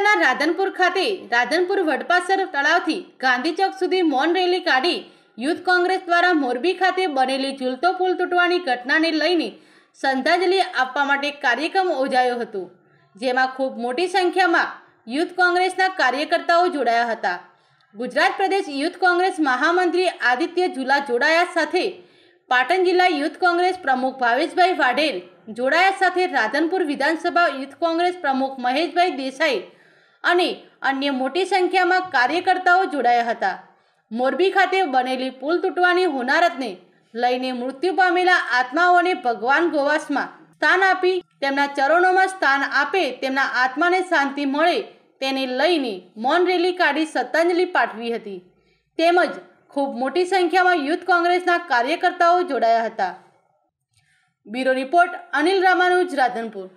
જિલ્લાના રાધનપુર ખાતે રાધનપુર વડપાસર તળાવથી ગાંધી ચોક સુધી મૌન રેલી કાઢી યુથ કોંગ્રેસ દ્વારા મોરબી ખાતે બનેલી ઝૂલતો પુલ તૂટવાની ઘટનાને લઈને શ્રદ્ધાંજલિ આપવા માટે કાર્યક્રમ યોજાયો હતો જેમાં ખૂબ મોટી સંખ્યામાં યુથ કોંગ્રેસના કાર્યકર્તાઓ જોડાયા હતા ગુજરાત પ્રદેશ યુથ કોંગ્રેસ મહામંત્રી આદિત્ય ઝુલા જોડાયા સાથે પાટણ જિલ્લા યુથ કોંગ્રેસ પ્રમુખ ભાવેશભાઈ વાઢેર જોડાયા સાથે રાધનપુર વિધાનસભા યુથ કોંગ્રેસ પ્રમુખ મહેશભાઈ દેસાઈ અને અન્ય મોટી સંખ્યામાં કાર્યકર્તાઓ જોડાયા હતા મોરબી ખાતે બનેલી પુલ તૂટવાની હોનારતને લઈને મૃત્યુ પામેલા આત્માઓને ભગવાન ગોવાસમાં સ્થાન આપી તેમના ચરણોમાં સ્થાન આપે તેમના આત્માને શાંતિ મળે તેને લઈને મૌન રેલી કાઢી શ્રદ્ધાંજલિ પાઠવી હતી તેમજ ખૂબ મોટી સંખ્યામાં યુથ કોંગ્રેસના કાર્યકર્તાઓ જોડાયા હતા બ્યુરો રિપોર્ટ અનિલ રામાનુજ રાધનપુર